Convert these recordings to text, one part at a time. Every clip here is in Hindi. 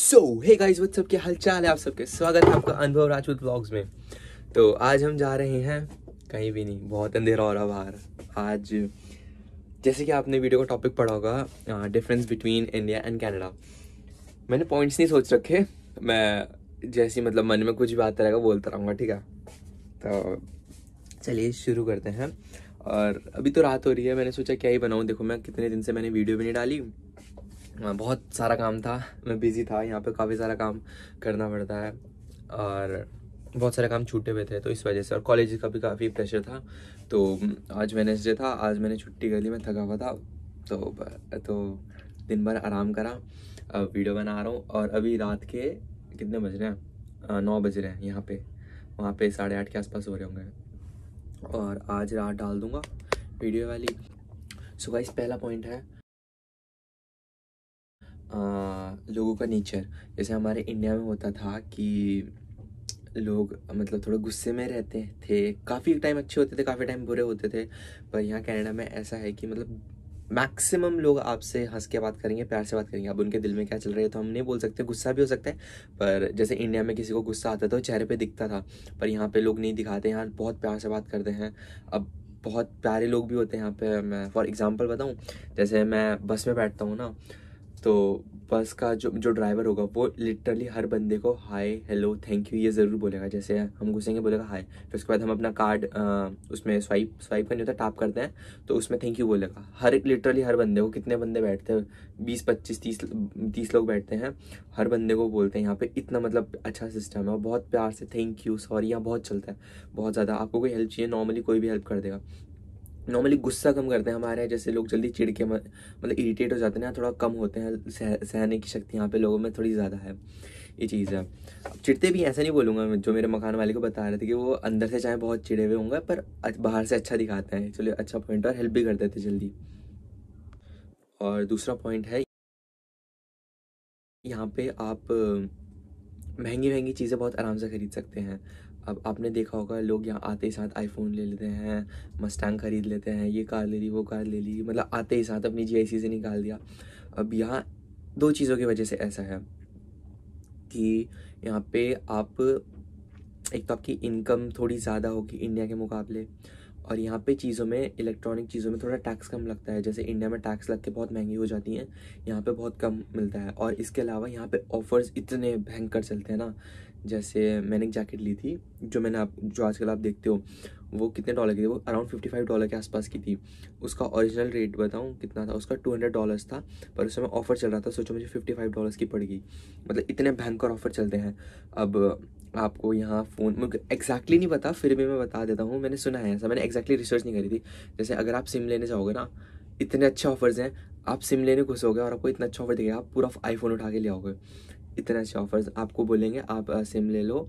सो हे गाइस के हाल चाल है आप सबके स्वागत है आपका अनुभव राजपूत ब्लॉग्स में तो आज हम जा रहे हैं कहीं भी नहीं बहुत अंधेरा हो रहा बाहर आज जैसे कि आपने वीडियो का टॉपिक पढ़ा होगा difference between India and Canada मैंने पॉइंट्स नहीं सोच रखे मैं जैसी मतलब मन में कुछ भी आता रहेगा बोलता रहूँगा ठीक है तो चलिए शुरू करते हैं और अभी तो रात हो रही है मैंने सोचा क्या ही बनाऊँ देखो मैं कितने दिन से मैंने वीडियो भी नहीं डाली हाँ, बहुत सारा काम था मैं बिज़ी था यहाँ पे काफ़ी सारा काम करना पड़ता है और बहुत सारे काम छूटे हुए थे तो इस वजह से और कॉलेज का भी काफ़ी प्रेशर था तो आज वेनेसडे था आज मैंने छुट्टी कर ली मैं थका हुआ था तो तो दिन भर आराम करा अब वीडियो बना रहा हूँ और अभी रात के कितने बज रहे हैं नौ बज रहे हैं यहाँ पे वहाँ पे साढ़े आठ के आसपास हो रहे होंगे और आज रात डाल दूँगा वीडियो वाली सो so पहला पॉइंट है लोगों का नेचर जैसे हमारे इंडिया में होता था कि लोग मतलब थोड़े गुस्से में रहते थे काफ़ी टाइम अच्छे होते थे काफ़ी टाइम बुरे होते थे पर यहाँ कनाडा में ऐसा है कि मतलब मैक्सिमम लोग आपसे हंस के बात करेंगे प्यार से बात करेंगे अब उनके दिल में क्या चल रहा है तो हम नहीं बोल सकते गुस्सा भी हो सकता है पर जैसे इंडिया में किसी को गुस्सा आता था तो चेहरे पे दिखता था पर यहाँ पे लोग नहीं दिखाते यहाँ बहुत प्यार से बात करते हैं अब बहुत प्यारे लोग भी होते हैं यहाँ पे मैं फॉर एग्ज़ाम्पल बताऊँ जैसे मैं बस में बैठता हूँ ना तो बस का जो जो ड्राइवर होगा वो लिटरली हर बंदे को हाय हेलो थैंक यू ये ज़रूर बोलेगा जैसे हम घुसेंगे बोलेगा हाय फिर उसके बाद हम अपना कार्ड उसमें स्वाइप स्वाइप करने होता है टाप करते हैं तो उसमें थैंक यू बोलेगा हर एक लिटरली हर बंदे को कितने बंदे बैठते हैं बीस पच्चीस तीस तीस लोग बैठते हैं हर बंदे को बोलते हैं यहाँ पर इतना मतलब अच्छा सिस्टम है और बहुत प्यार से थैंक यू सॉरी यहाँ बहुत चलता है बहुत ज़्यादा आपको कोई हेल्प चाहिए नॉर्मली कोई भी हेल्प कर देगा नॉर्मली गुस्सा कम करते हैं हमारे जैसे लोग जल्दी चिड़ के मतलब इरीटेट हो जाते हैं थोड़ा कम होते हैं सह, सहने की शक्ति यहाँ पे लोगों में थोड़ी ज़्यादा है ये चीज़ है चिड़ते भी ऐसा नहीं बोलूँगा जो मेरे मकान वाले को बता रहे थे कि वो अंदर से चाहे बहुत चिड़े हुए होंगे पर बाहर से अच्छा दिखाते हैं चलिए अच्छा पॉइंट और हेल्प भी कर देते जल्दी और दूसरा पॉइंट है यहाँ पे आप महंगी महंगी चीज़ें बहुत आराम से ख़रीद सकते हैं अब आपने देखा होगा लोग यहाँ आते ही साथ आईफोन ले लेते हैं मस्टैंग ख़रीद लेते हैं ये कार ले ली वो कार ले ली मतलब आते ही साथ अपनी जी से निकाल दिया अब यहाँ दो चीज़ों की वजह से ऐसा है कि यहाँ पे आप एक तो आपकी इनकम थोड़ी ज़्यादा होगी इंडिया के मुकाबले और यहाँ पे चीज़ों में इलेक्ट्रॉनिक चीज़ों में थोड़ा टैक्स कम लगता है जैसे इंडिया में टैक्स लग के बहुत महंगी हो जाती हैं यहाँ पे बहुत कम मिलता है और इसके अलावा यहाँ पे ऑफ़र्स इतने भयंकर चलते हैं ना जैसे मैंने एक जैकेट ली थी जो मैंने आप जो आजकल आप देखते हो वो कितने डॉलर की थी वो अराउंड फिफ्टी फाइव डॉलर के आसपास की थी उसका ओरिजिनल रेट बताऊँ कितना था उसका टू हंड्रेड डॉलर्स था पर उस समय ऑफ़र चल रहा था सोचो मुझे फिफ्टी फाइव डॉलर्स की पड़ गई मतलब इतने भयंकर ऑफ़र चलते हैं अब आपको यहाँ फ़ोन मुझे एग्जैक्टली नहीं पता फिर भी मैं बता देता हूँ मैंने सुना है ऐसा मैंने एग्जैक्टली रिसर्च नहीं करी थी जैसे अगर आप सिम लेने जाओगे ना इतने अच्छे ऑफर्स हैं आप सिम लेने घुसोगे और आपको इतना अच्छा ऑफर दिखेगा आप पूरा आईफोन उठा के ले आओगे इतने अच्छे ऑफर्स आपको बोलेंगे आप सिम ले लो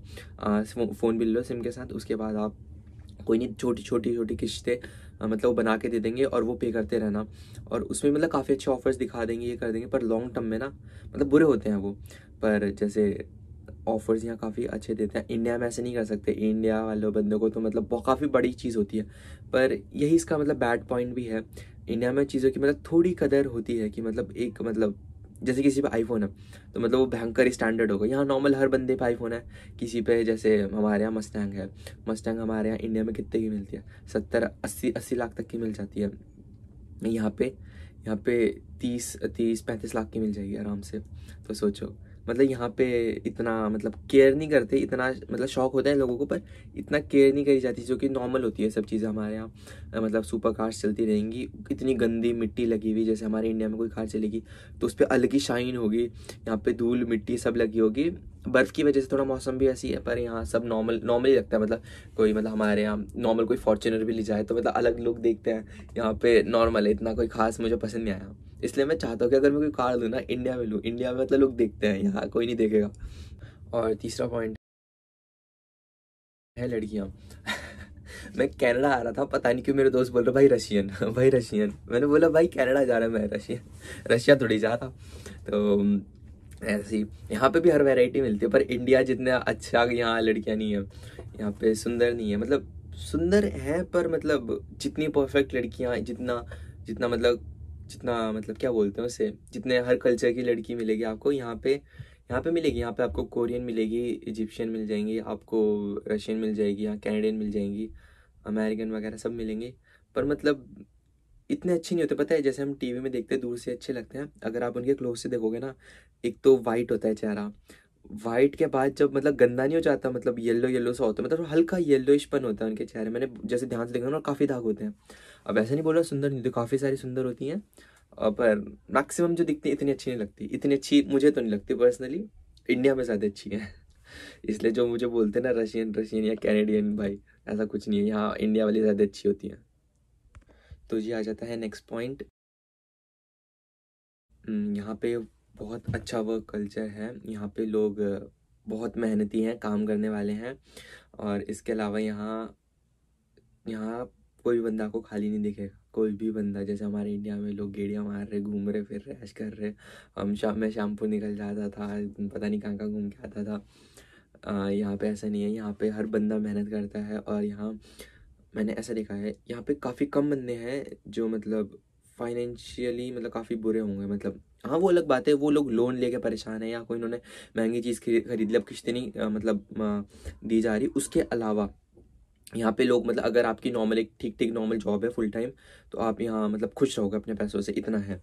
फ़ोन भी ले लो सिम के साथ उसके बाद आप कोई नहीं छोटी छोटी छोटी किश्तें मतलब बना के दे देंगे और वो पे करते रहना और उसमें मतलब काफ़ी अच्छे ऑफर्स दिखा देंगे ये कर देंगे पर लॉन्ग टर्म में ना मतलब बुरे होते हैं वो पर जैसे ऑफर्स यहाँ काफ़ी अच्छे देते हैं इंडिया में ऐसे नहीं कर सकते इंडिया वाले बंदों को तो मतलब बहुत काफ़ी बड़ी चीज़ होती है पर यही इसका मतलब बैड पॉइंट भी है इंडिया में चीज़ों की मतलब थोड़ी कदर होती है कि मतलब एक मतलब जैसे किसी पे आईफोन है तो मतलब वो भयंकर स्टैंडर्ड होगा यहाँ नॉर्मल हर बंदे पे आईफोन है किसी पे जैसे हमारे यहाँ मस्टैंग है मस्टैंग हमारे यहाँ इंडिया में कितने की मिलती है सत्तर अस्सी अस्सी लाख तक की मिल जाती है यहाँ पे यहाँ पे तीस तीस पैंतीस लाख की मिल जाएगी आराम से तो सोचो मतलब यहाँ पे इतना मतलब केयर नहीं करते इतना मतलब शौक होता है लोगों को पर इतना केयर नहीं करी जाती जो कि नॉर्मल होती है सब चीज़ें हमारे यहाँ मतलब सुपर कार्स चलती रहेंगी इतनी गंदी मिट्टी लगी हुई जैसे हमारे इंडिया में कोई कार चलेगी तो उस पर अलग ही शाइन होगी यहाँ पे धूल मिट्टी सब लगी होगी बर्फ़ की वजह से थोड़ा मौसम भी ऐसी है पर यहाँ सब नॉर्मल नॉर्मली लगता है मतलब कोई मतलब हमारे यहाँ नॉर्मल कोई फॉर्चुनर भी ले जाए तो मतलब अलग लोग देखते हैं यहाँ पे नॉर्मल है इतना कोई खास मुझे पसंद नहीं आया इसलिए मैं चाहता हूँ कि अगर मैं कोई कार लूँ ना इंडिया में लूँ इंडिया में मतलब लोग देखते हैं यहाँ कोई नहीं देखेगा और तीसरा पॉइंट है लड़कियाँ मैं कनाडा आ रहा था पता नहीं क्यों मेरे दोस्त बोल रहे भाई रशियन भाई रशियन मैंने बोला भाई कनाडा जा रहा है मैं रशियन रशिया थोड़ी जा रहा तो ऐसे ही यहाँ पे भी हर वैरायटी मिलती है पर इंडिया जितना अच्छा यहाँ लड़कियाँ नहीं है यहाँ पे सुंदर नहीं है मतलब सुंदर है पर मतलब जितनी परफेक्ट लड़कियाँ जितना जितना मतलब जितना मतलब क्या बोलते हैं उसे जितने हर कल्चर की लड़की मिलेगी आपको यहाँ पे यहाँ पे मिलेगी यहाँ पे आपको कोरियन मिलेगी इजिप्शियन मिल जाएंगी आपको रशियन मिल जाएगी यहाँ कैनेडियन मिल जाएंगी अमेरिकन वगैरह सब मिलेंगे पर मतलब इतने अच्छे नहीं होते पता है जैसे हम टीवी में देखते हैं दूर से अच्छे लगते हैं अगर आप उनके क्लोज से देखोगे ना एक तो वाइट होता है चेहरा वाइट के बाद जब मतलब गंदा नहीं हो जाता मतलब येलो येलो सा होता है मतलब हल्का येलो इशपन होता है उनके चेहरे मैंने जैसे ध्यान से देखा ना काफ़ी दाग होते हैं अब ऐसा नहीं बोल रहा सुंदर नहीं होती तो काफ़ी सारी सुंदर होती हैं पर मैक्सिमम जो दिखती है इतनी अच्छी नहीं लगती इतनी अच्छी मुझे तो नहीं लगती पर्सनली इंडिया में ज़्यादा अच्छी है इसलिए जो मुझे बोलते हैं ना रशियन रशियन या कैनेडियन भाई ऐसा कुछ नहीं है यहाँ इंडिया वाली ज़्यादा अच्छी होती हैं तो जी आ जाता है नेक्स्ट हम्म, पॉइंट यहाँ पे बहुत अच्छा वर्क कल्चर है यहाँ पे लोग बहुत मेहनती हैं काम करने वाले हैं और इसके अलावा यहाँ यहाँ कोई बंदा को खाली नहीं दिखेगा कोई भी बंदा जैसे हमारे इंडिया में लोग गेड़ियाँ मार रहे घूम रहे फिर रहे ऐश कर रहे हम शाम में शैम्पू निकल जाता था पता नहीं कहाँ कहाँ घूम के आता था यहाँ पे ऐसा नहीं है यहाँ पे हर बंदा मेहनत करता है और यहाँ मैंने ऐसा देखा है यहाँ पे काफ़ी कम बंदे हैं जो मतलब फाइनेंशियली मतलब काफ़ी बुरे होंगे मतलब हाँ वो अलग बात है वो लोग लोन लेके परेशान है या कोई इन्होंने महंगी चीज़ खरीद ली अब मतलब किश्त नहीं मतलब दी जा रही उसके अलावा यहाँ पे लोग मतलब अगर आपकी नॉर्मल एक ठीक ठीक नॉर्मल जॉब है फुल टाइम तो आप यहाँ मतलब खुश रहोगे अपने पैसों से इतना है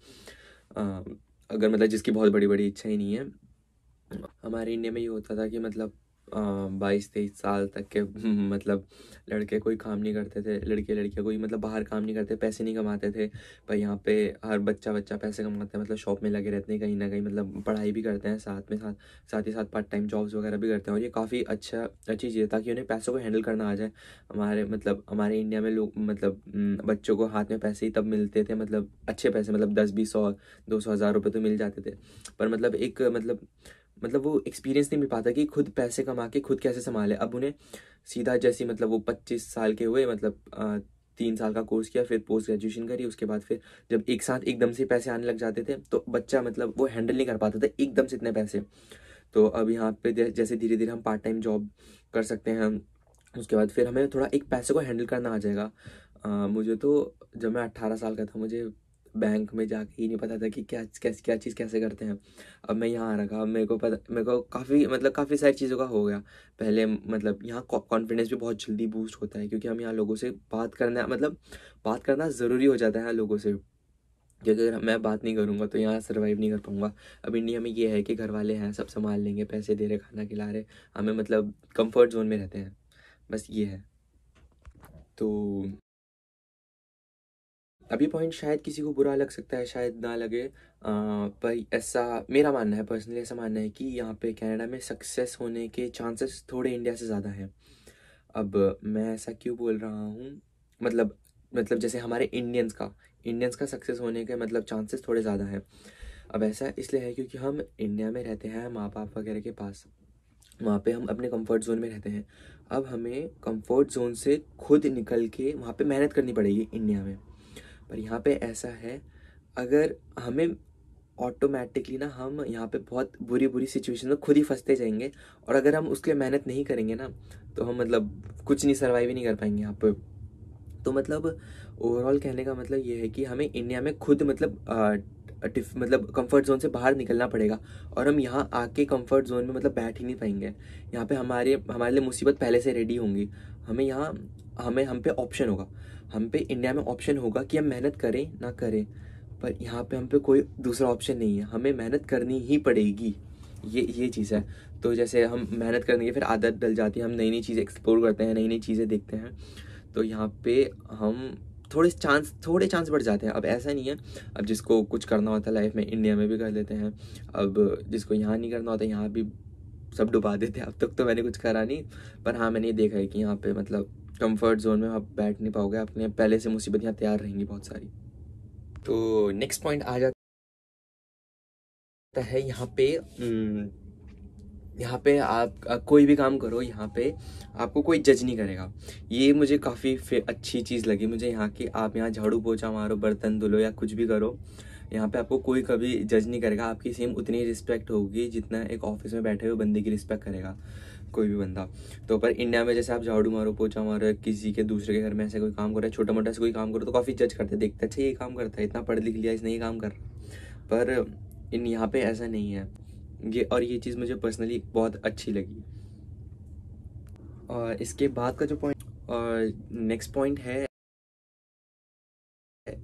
अगर मतलब जिसकी बहुत बड़ी बड़ी इच्छा ही नहीं है हमारे इंडिया में ये होता था कि मतलब बाईस तेईस साल तक के हम्म, मतलब लड़के कोई काम नहीं करते थे लड़के लड़कियाँ कोई मतलब बाहर काम नहीं करते पैसे नहीं कमाते थे पर यहाँ पे हर बच्चा बच्चा पैसे कमाते हैं मतलब शॉप में लगे रहते हैं कहीं ना कहीं मतलब पढ़ाई भी करते हैं साथ में साथ साथ ही साथ पार्ट टाइम जॉब्स वगैरह भी करते हैं और ये काफ़ी अच्छा अच्छी चीज़ है ताकि उन्हें पैसों को हैंडल करना आ जाए हमारे मतलब हमारे इंडिया में लोग मतलब हम्म, बच्चों को हाथ में पैसे ही तब मिलते थे मतलब अच्छे पैसे मतलब दस बीस सौ दो सौ हज़ार रुपये तो मिल जाते थे पर मतलब एक मतलब मतलब वो एक्सपीरियंस नहीं मिल पाता कि खुद पैसे कमा के खुद कैसे संभाले अब उन्हें सीधा जैसे मतलब वो पच्चीस साल के हुए मतलब आ, तीन साल का कोर्स किया फिर पोस्ट ग्रेजुएशन करी उसके बाद फिर जब एक साथ एकदम से पैसे आने लग जाते थे तो बच्चा मतलब वो हैंडल नहीं कर पाता था एकदम से इतने पैसे तो अब यहाँ पे जैसे धीरे धीरे हम पार्ट टाइम जॉब कर सकते हैं हम उसके बाद फिर हमें थोड़ा एक पैसे को हैंडल करना आ जाएगा आ, मुझे तो जब मैं अट्ठारह साल का था मुझे बैंक में जाके ही नहीं पता था कि क्या कैसे क्या चीज़ कैसे करते हैं अब मैं यहाँ आ रखा अब मेरे को पता मेरे को काफ़ी मतलब काफ़ी सारी चीज़ों का हो गया पहले मतलब यहाँ कॉन्फिडेंस भी बहुत जल्दी बूस्ट होता है क्योंकि हम यहाँ लोगों से बात करना मतलब बात करना ज़रूरी हो जाता है यहाँ लोगों से क्योंकि अगर मैं बात नहीं करूँगा तो यहाँ सर्वाइव नहीं कर पाऊँगा अब इंडिया में ये है कि घर वाले हैं सब संभाल लेंगे पैसे दे रहे खाना खिला रहे हमें मतलब कंफर्ट जोन में रहते हैं बस ये है तो अब ये पॉइंट शायद किसी को बुरा लग सकता है शायद ना लगे आ, पर ऐसा मेरा मानना है पर्सनली ऐसा मानना है कि यहाँ पे कनाडा में सक्सेस होने के चांसेस थोड़े इंडिया से ज़्यादा हैं अब मैं ऐसा क्यों बोल रहा हूँ मतलब मतलब जैसे हमारे इंडियंस का इंडियंस का सक्सेस होने के मतलब चांसेस थोड़े ज़्यादा हैं अब ऐसा इसलिए है क्योंकि हम इंडिया में रहते हैं माँ बाप वगैरह के पास वहाँ पे हम अपने कंफर्ट जोन में रहते हैं अब हमें कंफर्ट जोन से खुद निकल के वहाँ पे मेहनत करनी पड़ेगी इंडिया में पर यहाँ पे ऐसा है अगर हमें ऑटोमेटिकली ना हम यहाँ पे बहुत बुरी बुरी सिचुएशन में खुद ही फंसते जाएंगे और अगर हम उसके लिए मेहनत नहीं करेंगे ना तो हम मतलब कुछ नहीं सर्वाइव ही नहीं कर पाएंगे यहाँ पे तो मतलब ओवरऑल कहने का मतलब ये है कि हमें इंडिया में खुद मतलब आ, टिफ मतलब कंफर्ट जोन से बाहर निकलना पड़ेगा और हम यहाँ आके कंफर्ट जोन में मतलब बैठ ही नहीं पाएंगे यहाँ पे हमारे हमारे लिए मुसीबत पहले से रेडी होंगी हमें यहाँ हमें हम पे ऑप्शन होगा हम पे इंडिया में ऑप्शन होगा कि हम मेहनत करें ना करें पर यहाँ पे हम पे कोई दूसरा ऑप्शन नहीं है हमें मेहनत करनी ही पड़ेगी ये ये चीज़ है तो जैसे हम मेहनत करने की फिर आदत डल जाती है हम नई नई चीज़ें एक्सप्लोर करते हैं नई नई चीज़ें देखते हैं तो यहाँ पे हम थोड़े चांस थोड़े चांस बढ़ जाते हैं अब ऐसा नहीं है अब जिसको कुछ करना होता है लाइफ में इंडिया में भी कर लेते हैं अब जिसको यहाँ नहीं करना होता यहाँ भी सब डुबा देते हैं अब तक तो मैंने कुछ करा नहीं पर हाँ मैंने ये देखा है कि यहाँ पे मतलब कंफर्ट जोन में आप बैठ नहीं पाओगे आपने पहले से मुसीबत यहाँ तैयार रहेंगी बहुत सारी तो नेक्स्ट पॉइंट आ जाता है यहाँ पे हम्म, यहाँ पे आप कोई भी काम करो यहाँ पे आपको कोई जज नहीं करेगा ये मुझे काफ़ी अच्छी चीज़ लगी मुझे यहाँ की आप यहाँ झाड़ू पोछा मारो बर्तन धुलो या कुछ भी करो यहाँ पे आपको कोई कभी जज नहीं करेगा आपकी सेम उतनी रिस्पेक्ट होगी जितना एक ऑफिस में बैठे हुए बंदे की रिस्पेक्ट करेगा कोई भी बंदा तो पर इंडिया में जैसे आप झाड़ू मारो पोछा मारो किसी के दूसरे के घर में ऐसे कोई काम करो छोटा मोटा से कोई काम करो तो काफ़ी जज करते देखते अच्छा ये काम करता है इतना पढ़ लिख लिया इसने ये काम कर पर इन यहाँ पे ऐसा नहीं है ये और ये चीज़ मुझे पर्सनली बहुत अच्छी लगी और इसके बाद का जो पॉइंट और नेक्स्ट पॉइंट है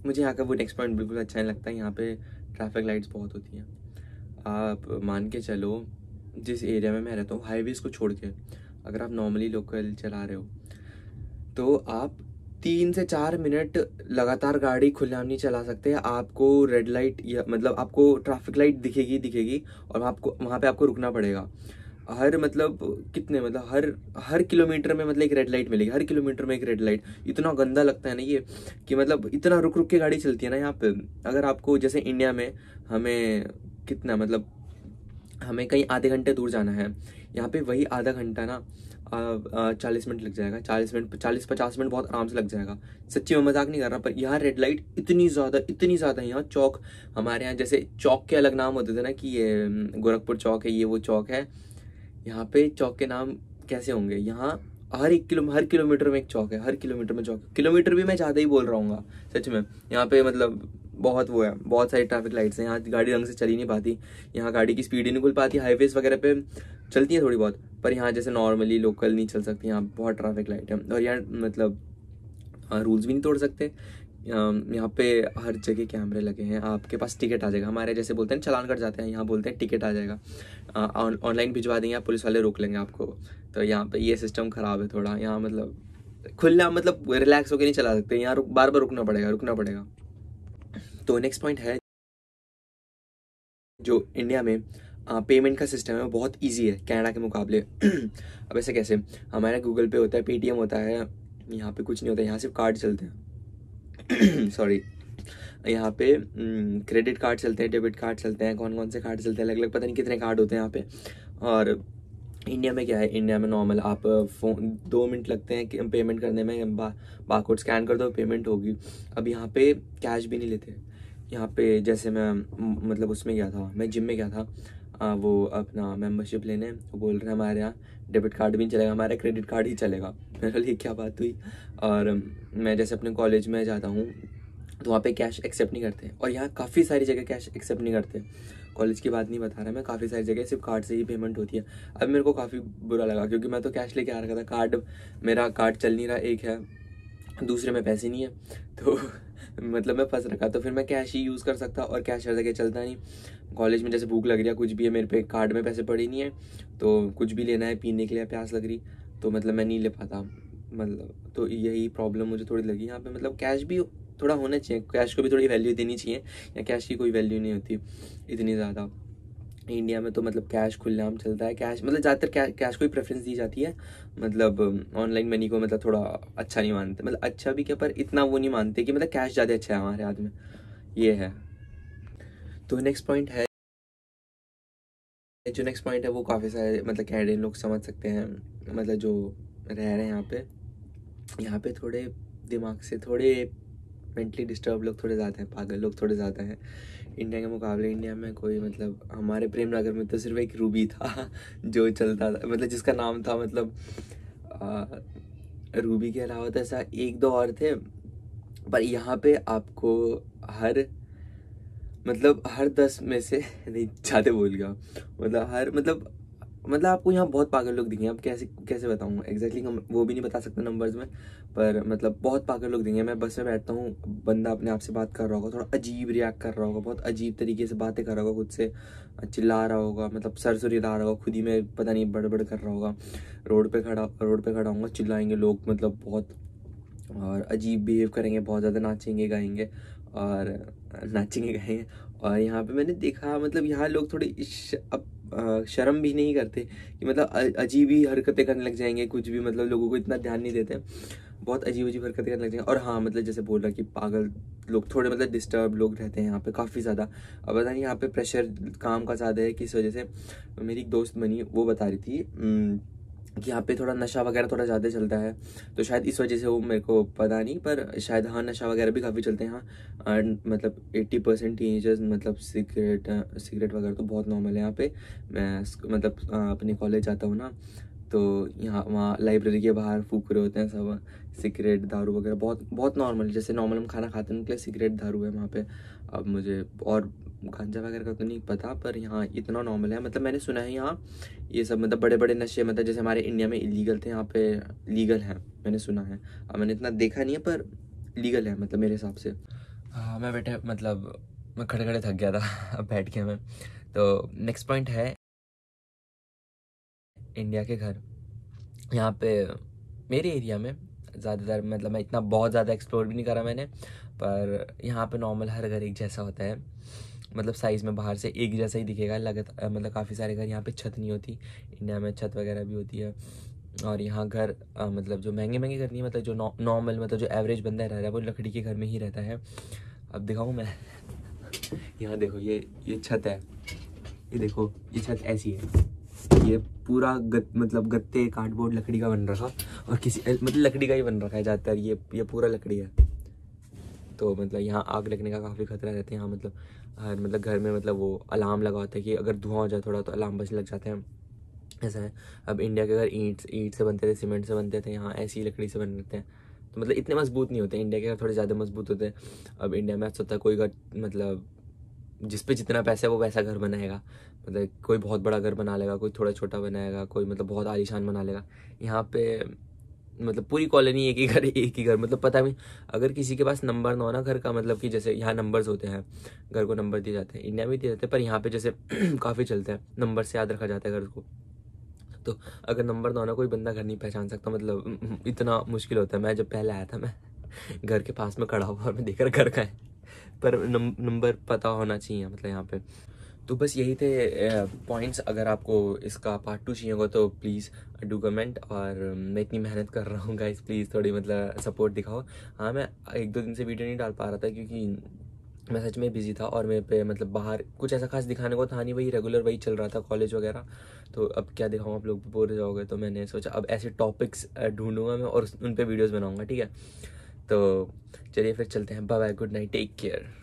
मुझे यहाँ का वो नेक्स्ट पॉइंट बिल्कुल अच्छा नहीं लगता है यहाँ पे ट्रैफिक लाइट्स बहुत होती हैं आप मान के चलो जिस एरिया में मैं रहता हूँ हाईवेज़ को छोड़ के अगर आप नॉर्मली लोकल चला रहे हो तो आप तीन से चार मिनट लगातार गाड़ी खुलेआम नहीं चला सकते आपको रेड लाइट या मतलब आपको ट्रैफिक लाइट दिखेगी दिखेगी और आपको वहाँ पे आपको रुकना पड़ेगा हर मतलब कितने मतलब हर हर किलोमीटर में मतलब एक रेड लाइट मिलेगी हर किलोमीटर में एक रेड लाइट इतना गंदा लगता है ना ये कि मतलब इतना रुक रुक के गाड़ी चलती है ना यहाँ पे अगर आपको जैसे इंडिया में हमें कितना मतलब हमें कहीं आधे घंटे दूर जाना है यहाँ पे वही आधा घंटा ना चालीस मिनट लग जाएगा चालीस मिनट चालीस पचास मिनट बहुत आराम से लग जाएगा सच्ची में मजाक नहीं कर रहा पर यहाँ रेड लाइट इतनी ज़्यादा इतनी ज़्यादा है यहाँ चौक हमारे यहाँ जैसे चौक के अलग नाम होते थे ना कि ये गोरखपुर चौक है ये वो चौक है यहाँ पे चौक के नाम कैसे होंगे यहाँ हर एक किलो हर किलोमीटर में एक चौक है हर किलोमीटर में चौक है किलोमीटर भी मैं ज़्यादा ही बोल रहा हूँ सच में यहाँ पे मतलब बहुत वो है बहुत सारी ट्रैफिक लाइट्स हैं यहाँ गाड़ी ढंग से चली नहीं पाती यहाँ गाड़ी की स्पीड ही नहीं खुल पाती हाईवेज वगैरह पे चलती है थोड़ी बहुत पर यहाँ जैसे नॉर्मली लोकल नहीं चल सकती यहाँ बहुत ट्रैफिक लाइट है और यहाँ मतलब रूल्स हाँ, भी नहीं तोड़ सकते यहाँ पे हर जगह कैमरे लगे हैं आपके पास टिकट आ जाएगा हमारे जैसे बोलते हैं चलान कट जाते हैं यहाँ बोलते हैं टिकट आ जाएगा ऑनलाइन उन, भिजवा देंगे आप पुलिस वाले रोक लेंगे आपको तो यहाँ पे ये सिस्टम ख़राब है थोड़ा यहाँ मतलब खुला मतलब रिलैक्स होकर नहीं चला सकते यहाँ बार बार रुकना पड़ेगा रुकना पड़ेगा तो नेक्स्ट पॉइंट है जो इंडिया में पेमेंट का सिस्टम है वो बहुत ईजी है कैनेडा के मुकाबले अब ऐसे कैसे हमारे गूगल पे होता है पेटीएम होता है यहाँ पे कुछ नहीं होता है यहाँ सिर्फ कार्ड चलते हैं सॉरी यहाँ पे क्रेडिट mm, कार्ड चलते हैं डेबिट कार्ड चलते हैं कौन कौन से कार्ड चलते हैं अलग अलग पता नहीं कितने कार्ड होते हैं यहाँ पे और इंडिया में क्या है इंडिया में नॉर्मल आप फ़ोन uh, दो मिनट लगते हैं कि पेमेंट करने में बा बाकोड स्कैन कर दो पेमेंट होगी अब यहाँ पे कैश भी नहीं लेते यहाँ पे जैसे मैं मतलब उसमें गया था मैं जिम में गया था आ, uh, वो अपना मेंबरशिप लेने वो बोल रहे हैं हमारे यहाँ डेबिट कार्ड भी नहीं चलेगा हमारा क्रेडिट कार्ड ही चलेगा मेरे लिए क्या बात हुई और मैं जैसे अपने कॉलेज में जाता हूँ तो वहाँ पे कैश एक्सेप्ट नहीं करते और यहाँ काफ़ी सारी जगह कैश एक्सेप्ट नहीं करते कॉलेज की बात नहीं बता रहा मैं काफ़ी सारी जगह सिर्फ कार्ड से ही पेमेंट होती है अब मेरे को काफ़ी बुरा लगा क्योंकि मैं तो कैश लेके आ रखा था कार्ड मेरा कार्ड चल नहीं रहा एक है दूसरे में पैसे नहीं है तो मतलब मैं फंस रखा तो फिर मैं कैश ही यूज़ कर सकता और कैश हर जगह चलता नहीं कॉलेज में जैसे भूख लग रही है कुछ भी है मेरे पे कार्ड में पैसे पड़े नहीं है तो कुछ भी लेना है पीने के लिए प्यास लग रही तो मतलब मैं नहीं ले पाता मतलब तो यही प्रॉब्लम मुझे थोड़ी लगी यहाँ पे मतलब कैश भी थोड़ा होना चाहिए कैश को भी थोड़ी वैल्यू देनी चाहिए या कैश की कोई वैल्यू नहीं होती इतनी ज़्यादा इंडिया में तो मतलब कैश खुलेआम चलता है कैश मतलब ज़्यादातर कैश को ही प्रेफरेंस दी जाती है मतलब ऑनलाइन मनी को मतलब थोड़ा अच्छा नहीं मानते मतलब अच्छा भी क्या पर इतना वो नहीं मानते कि मतलब कैश ज़्यादा अच्छा है हमारे हाथ में ये है तो नेक्स्ट पॉइंट है जो नेक्स्ट पॉइंट है वो काफ़ी सारे मतलब कैनेडियन लोग समझ सकते हैं मतलब जो रह रहे हैं यहाँ पे यहाँ पे थोड़े दिमाग से थोड़े मेंटली डिस्टर्ब लोग थोड़े ज़्यादा हैं पागल लोग थोड़े ज़्यादा हैं इंडिया के मुकाबले इंडिया में कोई मतलब हमारे प्रेम नगर में तो सिर्फ एक रूबी था जो चलता था मतलब जिसका नाम था मतलब आ, रूबी के अलावा तो ऐसा एक दो और थे पर यहाँ पे आपको हर मतलब हर दस में से नहीं जाते बोल गया मतलब हर मतलब मतलब आपको यहाँ बहुत पागल लोग दिखे आप कैसे कैसे बताऊँ एग्जैक्टली exactly, वो भी नहीं बता सकते नंबर्स में पर मतलब बहुत पागल लोग देंगे मैं बस में बैठता हूँ बंदा अपने आप से बात कर रहा होगा थोड़ा अजीब रिएक्ट कर रहा होगा बहुत अजीब तरीके से बातें कर रहा होगा खुद से चिल्ला रहा होगा मतलब सर सुर ला रहा होगा खुद ही में पता नहीं बड़बड़ कर रहा होगा रोड पे खड़ा रोड पे खड़ा होगा चिल्लाएंगे लोग मतलब बहुत और अजीब बिहेव करेंगे बहुत ज़्यादा नाचेंगे गाएंगे और नाचेंगे गाएंगे और यहाँ पे मैंने देखा मतलब यहाँ लोग थोड़ी अब शर्म भी नहीं करते कि मतलब अजीब ही हरकतें करने लग जाएंगे कुछ भी मतलब लोगों को इतना ध्यान नहीं देते बहुत अजीब अजीब हरकतें करने लग जाएंगे और हाँ मतलब जैसे बोल रहा कि पागल लोग थोड़े मतलब डिस्टर्ब लोग रहते हैं यहाँ पे काफ़ी ज़्यादा अब पता नहीं यहाँ पे प्रेशर काम का ज़्यादा है कि इस वजह से मेरी एक दोस्त बनी वो बता रही थी कि यहाँ पे थोड़ा नशा वगैरह थोड़ा ज़्यादा चलता है तो शायद इस वजह से वो मेरे को पता नहीं पर शायद हाँ नशा वगैरह भी काफ़ी चलते हैं हाँ मतलब एट्टी परसेंट टीनेजर्स मतलब सिगरेट सिगरेट वगैरह तो बहुत नॉर्मल है यहाँ पे मैं मतलब अपने कॉलेज जाता हूँ ना तो यहाँ वहाँ लाइब्रेरी के बाहर फूक रहे होते हैं सब सिगरेट दारू वगैरह बहुत बहुत नॉर्मल जैसे नॉर्मल हम खाना खाते हैं उनके लिए सिगरेट दारू है वहाँ पे अब मुझे और गांजा वगैरह का तो नहीं पता पर यहाँ इतना नॉर्मल है मतलब मैंने सुना है यहाँ ये सब मतलब बड़े बड़े नशे मतलब जैसे हमारे इंडिया में इलीगल थे यहाँ पे लीगल हैं मैंने सुना है अब मैंने इतना देखा नहीं है पर लीगल है मतलब मेरे हिसाब से हाँ मैं बैठे मतलब मैं खड़े खड़े थक गया था अब बैठ के मैं तो नेक्स्ट पॉइंट है इंडिया के घर यहाँ पे मेरे एरिया में ज़्यादातर मतलब मैं इतना बहुत ज़्यादा एक्सप्लोर भी नहीं करा मैंने पर यहाँ पे नॉर्मल हर घर एक जैसा होता है मतलब साइज़ में बाहर से एक जैसा ही दिखेगा लगातार मतलब काफ़ी सारे घर यहाँ पे छत नहीं होती इंडिया में छत वगैरह भी होती है और यहाँ घर मतलब जो महंगे महंगे घर नहीं है मतलब जो नॉर्मल मतलब जो एवरेज बंदा रह रहा है वो लकड़ी के घर में ही रहता है अब दिखाऊँ मैं यहाँ देखो ये ये छत है ये देखो ये छत ऐसी है ये पूरा गत, मतलब गत्ते कार्डबोर्ड लकड़ी का बन रखा और किसी मतलब लकड़ी का ही बन रखा है ज़्यादातर ये ये पूरा लकड़ी है तो मतलब यहाँ आग लगने का काफ़ी खतरा रहता है यहाँ मतलब हर मतलब घर में मतलब वो अलार्म लगा हैं कि अगर धुआं हो जाए थोड़ा तो अलार्म बजने लग जाते हैं ऐसा है अब इंडिया के घर ईंट ईंट से बनते थे सीमेंट से बनते थे यहाँ ऐसी लकड़ी से बन रहते हैं तो मतलब इतने मजबूत नहीं होते इंडिया के घर थोड़े ज़्यादा मजबूत होते हैं अब इंडिया में ऐसा होता है कोई घर मतलब जिस पे जितना पैसा है वो वैसा घर बनाएगा मतलब कोई बहुत बड़ा घर बना लेगा कोई थोड़ा छोटा बनाएगा कोई मतलब बहुत आलीशान बना लेगा यहाँ पे मतलब पूरी कॉलोनी एक ही घर एक ही घर मतलब पता नहीं अगर किसी के पास नंबर ना हो ना घर का मतलब कि जैसे यहाँ नंबर्स होते हैं घर को नंबर दिए जाते हैं इंडिया में दिए जाते हैं पर यहाँ पे जैसे काफ़ी चलते हैं नंबर से याद रखा जाता है घर को तो अगर नंबर ना होना कोई बंदा घर नहीं पहचान सकता मतलब इतना मुश्किल होता है मैं जब पहले आया था मैं घर के पास में खड़ा हुआ और मैं देखकर घर का है पर नंबर पता होना चाहिए मतलब यहाँ पे तो बस यही थे पॉइंट्स अगर आपको इसका पार्ट टू चाहिए होगा तो प्लीज़ डू कमेंट और मैं इतनी मेहनत कर रहा हूँ गाइस प्लीज़ थोड़ी मतलब सपोर्ट दिखाओ हाँ मैं एक दो दिन से वीडियो नहीं डाल पा रहा था क्योंकि मैं सच में बिज़ी था और मेरे पे मतलब बाहर कुछ ऐसा खास दिखाने को था नहीं वही रेगुलर वही चल रहा था कॉलेज वगैरह तो अब क्या दिखाऊँ आप लोग बोल जाओगे तो मैंने सोचा अब ऐसे टॉपिक्स ढूंढूंगा मैं और उन पर वीडियोज़ बनाऊँगा ठीक है तो चलिए फिर चलते हैं bye bye good night take care